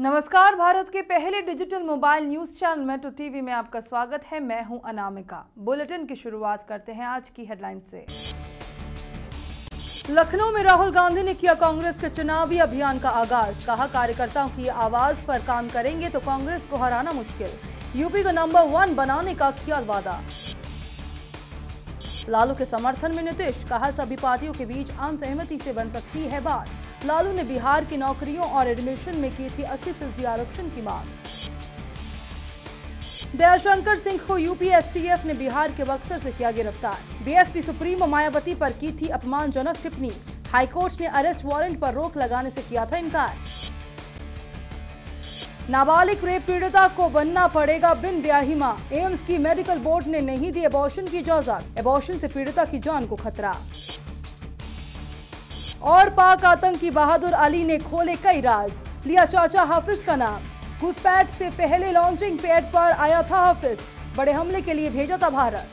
नमस्कार भारत के पहले digital mobile news channel metro TV में आपका स्वागत है मैं हूं अनामिका बुलेटिन की शुरुआत करते हैं आज की हेडलाइन से लखनऊ में राहुल गांधी ने किया कांग्रेस के चुनावी अभियान का आगाज कहा कार्यकर्ताओं की आवाज पर काम करेंगे तो कांग्रेस को हराना मुश्किल यूपी को नंबर वन बनाने का किया वादा लालू के समर्थन में नीतीश कहा सभी पार्टियों के बीच आम सहमति से बन सकती है बात लालू ने बिहार की नौकरियों और एडमिशन में की थी अस्सी फीसदी आरक्षण की मांग दयाशंकर सिंह को यूपीएसटीएफ ने बिहार के बक्सर से किया गिरफ्तार बीएसपी सुप्रीमो मायावती पर की थी अपमानजनक टिप्पणी हाईकोर्ट ने अरेस्ट वारंट पर रोक लगाने से किया था इनकार नाबालिग रेप पीड़िता को बनना पड़ेगा बिन ब्याही माँ एम्स की मेडिकल बोर्ड ने नहीं दी एबॉर्शन की इजाजत एबॉर्शन से पीड़िता की जान को खतरा और पाक आतंकी बहादुर अली ने खोले कई राज लिया चाचा हाफिज का नाम घुसपैठ से पहले लॉन्चिंग पैड पर आया था हाफिज बड़े हमले के लिए भेजा था भारत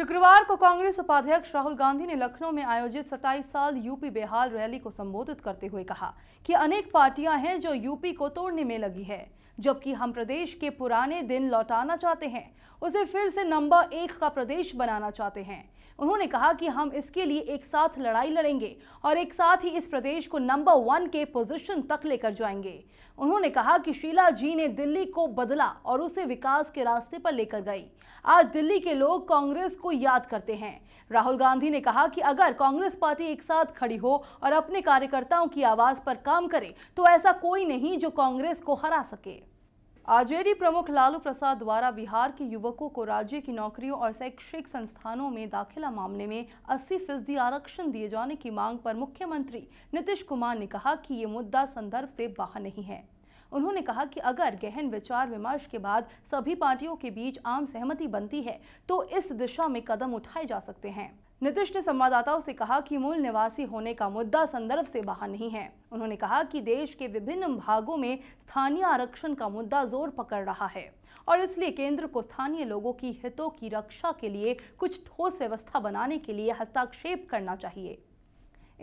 शुक्रवार को कांग्रेस उपाध्यक्ष राहुल गांधी ने लखनऊ में आयोजित सताईस साल यूपी बेहाल रैली को संबोधित करते हुए कहा कि अनेक पार्टियां हैं जो यूपी को तोड़ने में लगी है जबकि हम प्रदेश के पुराने दिन लौटाना चाहते हैं उसे फिर से नंबर एक का प्रदेश बनाना चाहते हैं उन्होंने कहा कि हम इसके लिए एक साथ लड़ाई लड़ेंगे और एक साथ ही इस प्रदेश को नंबर वन के पोजीशन तक लेकर जाएंगे उन्होंने कहा कि शीला जी ने दिल्ली को बदला और उसे विकास के रास्ते पर लेकर गई आज दिल्ली के लोग कांग्रेस को याद करते हैं राहुल गांधी ने कहा कि अगर कांग्रेस पार्टी एक साथ खड़ी हो और अपने कार्यकर्ताओं की आवाज पर काम करे तो ऐसा कोई नहीं जो कांग्रेस को हरा सके आरजेडी प्रमुख लालू प्रसाद द्वारा बिहार के युवकों को राज्य की नौकरियों और शैक्षिक संस्थानों में दाखिला मामले में 80 फीसदी आरक्षण दिए जाने की मांग पर मुख्यमंत्री नीतीश कुमार ने कहा कि ये मुद्दा संदर्भ से बाहर नहीं है उन्होंने कहा कि अगर गहन विचार विमर्श के बाद सभी पार्टियों के बीच आम सहमति बनती है तो इस दिशा में कदम उठाए जा सकते हैं नीतीश ने संवाददाताओं से कहा कि मूल निवासी होने का मुद्दा संदर्भ से बाहर नहीं है उन्होंने कहा कि देश के विभिन्न भागों में स्थानीय आरक्षण का मुद्दा जोर पकड़ रहा है और इसलिए केंद्र को स्थानीय लोगों की हितों की रक्षा के लिए कुछ ठोस व्यवस्था बनाने के लिए हस्ताक्षेप करना चाहिए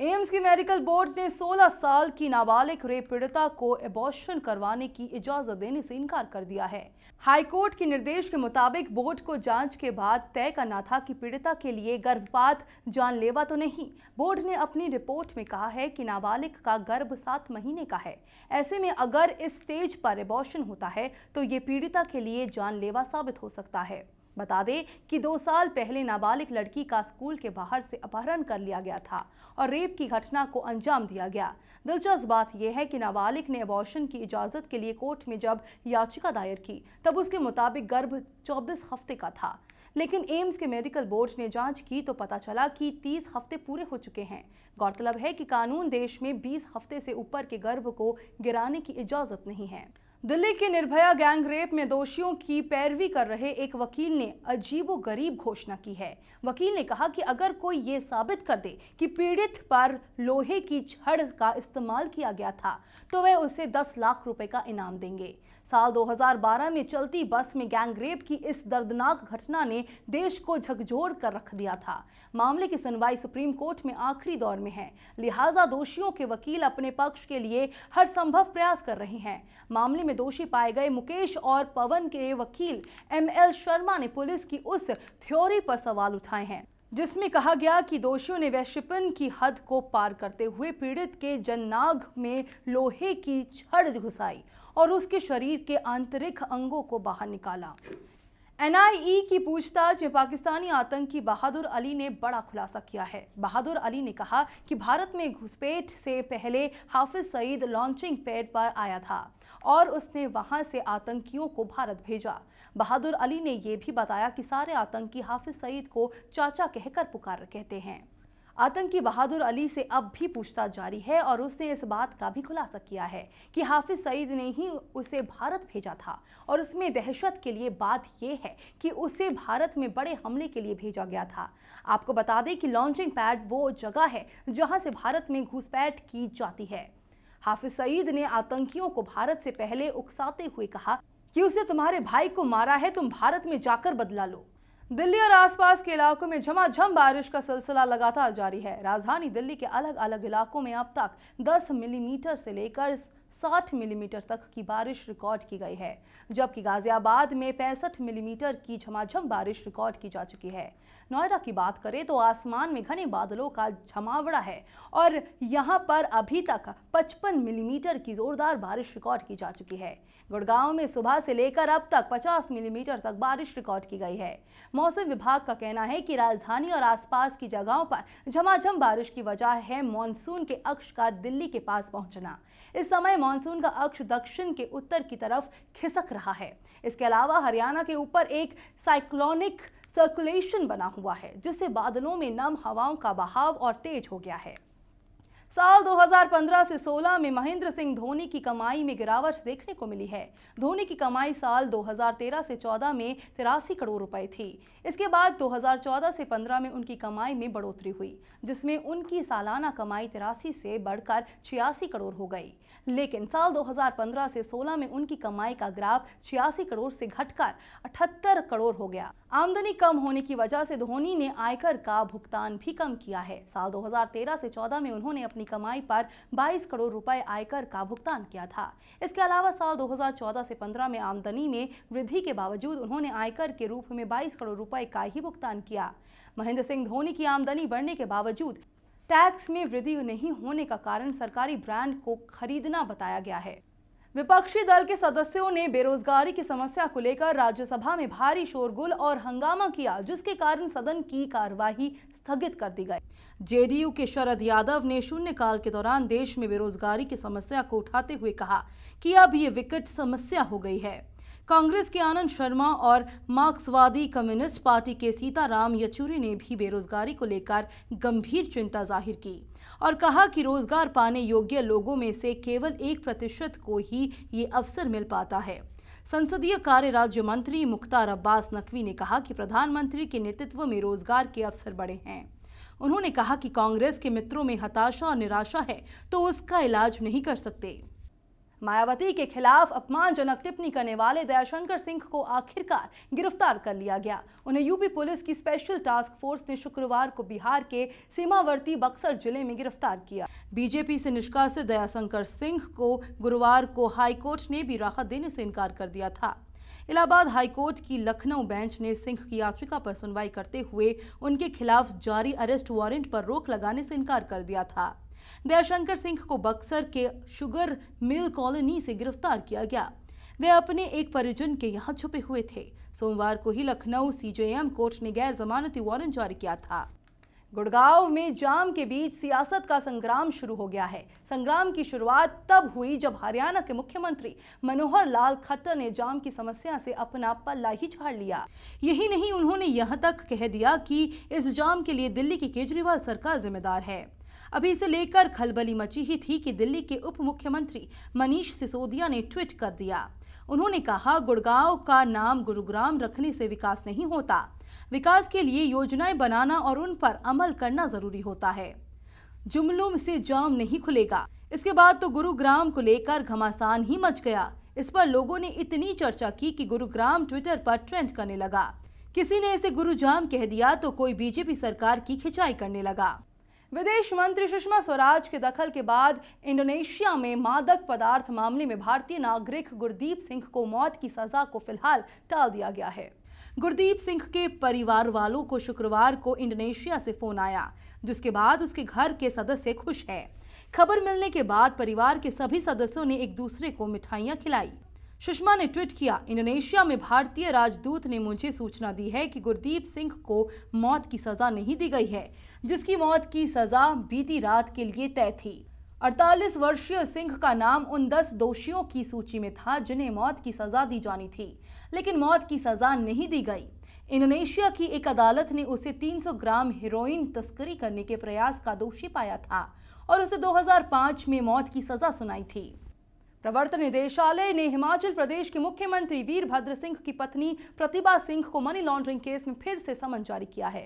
एम्स की मेडिकल बोर्ड ने 16 साल की नाबालिग रेप पीड़िता को एबॉर्शन करवाने की इजाजत देने से इनकार कर दिया है हाईकोर्ट के निर्देश के मुताबिक बोर्ड को जांच के बाद तय करना था कि पीड़िता के लिए गर्भपात जानलेवा तो नहीं बोर्ड ने अपनी रिपोर्ट में कहा है कि नाबालिग का गर्भ सात महीने का है ऐसे में अगर इस स्टेज पर एबॉर्शन होता है तो ये पीड़िता के लिए जानलेवा साबित हो सकता है बता दें कि दो साल पहले नाबालिग लड़की का स्कूल के बाहर से अपहरण कर लिया गया था और रेप की घटना को अंजाम दिया गया दिलचस्प बात यह है कि नाबालिग ने अबॉर्शन की इजाज़त के लिए कोर्ट में जब याचिका दायर की तब उसके मुताबिक गर्भ चौबीस हफ्ते का था लेकिन एम्स के मेडिकल बोर्ड ने जांच की तो पता चला कि 30 हफ्ते पूरे हो चुके हैं गौरतलब है कि कानून देश में 20 हफ्ते से ऊपर के गर्भ को गिराने की इजाज़त नहीं है दिल्ली के निर्भया गैंग रेप में दोषियों की पैरवी कर रहे एक वकील ने अजीबो गरीब घोषणा की है वकील ने कहा कि अगर कोई ये साबित कर दे कि पीड़ित पर लोहे की छड़ का इस्तेमाल किया गया था तो वह उसे 10 लाख रुपए का इनाम देंगे साल 2012 में चलती बस में गैंगरेप की इस दर्दनाक घटना ने देश को झकझोर कर रख दिया था मामले की सुनवाई सुप्रीम कोर्ट में आखिरी दौर में है लिहाजा दोषियों के वकील अपने पक्ष के लिए हर संभव प्रयास कर रहे हैं मामले में दोषी पाए गए मुकेश और पवन के वकील एम एल शर्मा ने पुलिस की उस थ्योरी पर सवाल उठाए हैं जिसमें कहा गया कि दोषियों ने वैश्यपन की हद को पार करते हुए पीड़ित के जन्नाग में लोहे की छड़ घुसाई और उसके शरीर के आंतरिक अंगों को बाहर निकाला एनआईए की पूछताछ में पाकिस्तानी आतंकी बहादुर अली ने बड़ा खुलासा किया है बहादुर अली ने कहा कि भारत में घुसपैठ से पहले हाफिज सईद लॉन्चिंग पैड पर आया था और उसने वहां से आतंकियों को भारत भेजा बहादुर अली ने यह भी बताया कि सारे आतंकी हाफिज सईद को चाचा कहकर पुकार कहते हैं आतंकी बहादुर अली से अब भी पूछताछ जारी है और उसने इस बात का भी खुलासा किया है कि हाफिज सईद ने ही उसे भारत भेजा था और उसमें दहशत के लिए बात यह है कि उसे भारत में बड़े हमले के लिए भेजा गया था आपको बता दें कि लॉन्चिंग पैड वो जगह है जहां से भारत में घुसपैठ की जाती है हाफिज सईद ने आतंकियों को भारत से पहले उकसाते हुए कहा कि उसे तुम्हारे भाई को मारा है तुम भारत में जाकर बदला लो दिल्ली और आसपास के इलाकों में झमाझम बारिश का सिलसिला लगातार जारी है राजधानी दिल्ली के अलग अलग इलाकों में अब तक 10 मिलीमीटर से लेकर साठ मिलीमीटर तक की बारिश रिकॉर्ड की गई है जबकि गाजियाबाद में पैंसठ मिलीमीटर की झमाझम बारिश रिकॉर्ड की जा चुकी है नोएडा की बात करें तो आसमान में घने बादलों का झमावड़ा है और यहाँ पर अभी तक 55 मिलीमीटर की जोरदार बारिश रिकॉर्ड की जा चुकी है गुड़गांव में सुबह से लेकर अब तक 50 मिलीमीटर तक बारिश रिकॉर्ड की गई है मौसम विभाग का कहना है कि राजधानी और आसपास की जगहों पर झमाझम बारिश की वजह है मानसून के अक्ष का दिल्ली के पास पहुंचना इस समय मानसून का अक्ष दक्षिण के उत्तर की तरफ खिसक रहा है इसके अलावा हरियाणा के ऊपर एक साइक्लोनिक सर्कुलेशन बना हुआ है जिससे बादलों में नम हवाओं का बहाव और तेज हो गया है साल 2015 से 16 में महेंद्र सिंह धोनी की कमाई में गिरावट देखने को मिली है धोनी की कमाई साल 2013 से 14 में तिरासी करोड़ रुपए थी इसके बाद 2014 से 15 में उनकी कमाई में बढ़ोतरी हुई जिसमें उनकी सालाना कमाई तिरासी से बढ़कर छियासी करोड़ हो गई लेकिन साल 2015 से 16 में उनकी कमाई का ग्राफ छियासी करोड़ से घटकर अठहत्तर करोड़ हो गया आमदनी कम होने की वजह से धोनी ने आयकर का भुगतान भी कम किया है साल 2013 से 14 में उन्होंने अपनी कमाई पर 22 करोड़ रुपए आयकर का भुगतान किया था इसके अलावा साल 2014 से 15 में आमदनी में वृद्धि के बावजूद उन्होंने आयकर के रूप में 22 करोड़ रुपए रुपए का ही भुगतान किया महेंद्र सिंह धोनी की आमदनी बढ़ने के बावजूद टैक्स में वृद्धि नहीं होने का कारण सरकारी ब्रांड को खरीदना बताया गया है विपक्षी दल के सदस्यों ने बेरोजगारी की समस्या को लेकर राज्यसभा में भारी शोरगुल और हंगामा किया जिसके कारण सदन की कार्यवाही स्थगित कर दी गई जेडीयू के शरद यादव ने शून्यकाल के दौरान देश में बेरोजगारी की समस्या को उठाते हुए कहा कि अब ये विकट समस्या हो गई है कांग्रेस के आनंद शर्मा और मार्क्सवादी कम्युनिस्ट पार्टी के सीताराम येचुरी ने भी बेरोजगारी को लेकर गंभीर चिंता जाहिर की और कहा कि रोजगार पाने योग्य लोगों में से केवल एक प्रतिशत को ही ये अवसर मिल पाता है संसदीय कार्य राज्य मंत्री मुख्तार अब्बास नकवी ने कहा कि प्रधानमंत्री के नेतृत्व में रोजगार के अवसर बढ़े हैं उन्होंने कहा कि कांग्रेस के मित्रों में हताशा और निराशा है तो उसका इलाज नहीं कर सकते मायावती के खिलाफ अपमानजनक टिप्पणी करने वाले दयाशंकर सिंह को आखिरकार गिरफ्तार कर लिया गया उन्हें यूपी पुलिस की स्पेशल टास्क फोर्स ने शुक्रवार को बिहार के सीमावर्ती बक्सर जिले में गिरफ्तार किया बीजेपी से निष्कासित दयाशंकर सिंह को गुरुवार को हाईकोर्ट ने भी राहत देने से इनकार कर दिया था इलाहाबाद हाईकोर्ट की लखनऊ बेंच ने सिंह की याचिका पर सुनवाई करते हुए उनके खिलाफ जारी अरेस्ट वारंट पर रोक लगाने से इनकार कर दिया था दयाशंकर सिंह को बक्सर के शुगर मिल कॉलोनी से गिरफ्तार किया गया वे अपने एक परिजन के यहाँ छुपे हुए थे सोमवार को ही लखनऊ सीजेएम कोर्ट ने गैर जमानती वारंट जारी किया था गुड़गांव में जाम के बीच सियासत का संग्राम शुरू हो गया है संग्राम की शुरुआत तब हुई जब हरियाणा के मुख्यमंत्री मनोहर लाल खट्टर ने जाम की समस्या से अपना पल्ला ही झाड़ लिया यही नहीं उन्होंने यहां तक कह दिया कि इस जाम के लिए दिल्ली की केजरीवाल सरकार जिम्मेदार है अभी इसे लेकर खलबली मची ही थी कि दिल्ली के उप मुख्यमंत्री मनीष सिसोदिया ने ट्वीट कर दिया उन्होंने कहा गुड़गांव का नाम गुरुग्राम रखने से विकास नहीं होता विकास के लिए योजनाएं बनाना और उन पर अमल करना जरूरी होता है जुमलों से जाम नहीं खुलेगा इसके बाद तो गुरुग्राम को लेकर घमासान ही मच गया इस पर लोगों ने इतनी चर्चा की कि गुरुग्राम ट्विटर पर ट्रेंड करने लगा किसी ने इसे गुरुजाम कह दिया तो कोई बीजेपी सरकार की खिंचाई करने लगा विदेश मंत्री सुषमा स्वराज के दखल के बाद इंडोनेशिया में मादक पदार्थ मामले में भारतीय नागरिक गुरदीप सिंह को मौत की सजा को फिलहाल टाल दिया गया है गुरदीप सिंह के परिवार वालों को शुक्रवार को इंडोनेशिया से फोन आया जिसके बाद उसके घर के सदस्य खुश हैं खबर मिलने के बाद परिवार के सभी सदस्यों ने एक दूसरे को मिठाइयाँ खिलाई सुषमा ने ट्वीट किया इंडोनेशिया में भारतीय राजदूत ने मुझे सूचना दी है कि गुरदीप सिंह को मौत की सजा नहीं दी गई है जिसकी मौत की सजा बीती रात के लिए तय थी 48 वर्षीय सिंह का नाम उन 10 दोषियों की सूची में था जिन्हें मौत की सजा दी जानी थी लेकिन मौत की सजा नहीं दी गई इंडोनेशिया की एक अदालत ने उसे 300 ग्राम हीरोइन तस्करी करने के प्रयास का दोषी पाया था और उसे 2005 में मौत की सजा सुनाई थी प्रवर्तन निदेशालय ने हिमाचल प्रदेश के मुख्यमंत्री वीरभद्र सिंह की पत्नी प्रतिभा सिंह को मनी लॉन्ड्रिंग केस में फिर से समन जारी किया है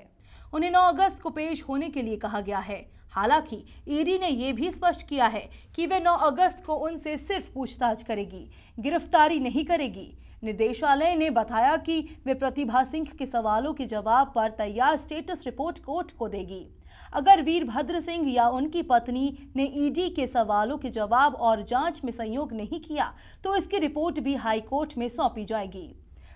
उन्हें 9 अगस्त को पेश होने के लिए कहा गया है हालांकि ईडी e ने यह भी स्पष्ट किया है कि वे 9 अगस्त को उनसे सिर्फ पूछताछ करेगी गिरफ्तारी नहीं करेगी निदेशालय ने बताया कि वे प्रतिभा सिंह के सवालों के जवाब पर तैयार स्टेटस रिपोर्ट कोर्ट को देगी अगर वीरभद्र सिंह या उनकी पत्नी ने ईडी के सवालों के जवाब और जांच में संयोग नहीं किया तो इसकी रिपोर्ट भी हाईकोर्ट में सौंपी जाएगी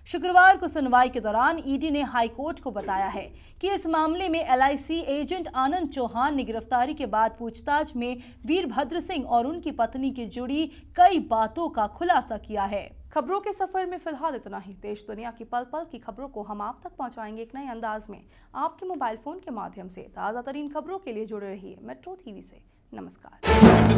शुक्रवार को सुनवाई के दौरान ईडी ने हाईकोर्ट को बताया है कि इस मामले में एलआईसी एजेंट आनंद चौहान ने गिरफ्तारी के बाद पूछताछ में वीरभद्र सिंह और उनकी पत्नी की जुड़ी कई बातों का खुलासा किया है खबरों के सफर में फिलहाल इतना ही देश दुनिया की पल पल की खबरों को हम आप तक पहुंचाएंगे एक नए अंदाज में आपके मोबाइल फोन के माध्यम से ताज़ा तरीन खबरों के लिए जुड़े रहिए मेट्रो टीवी से नमस्कार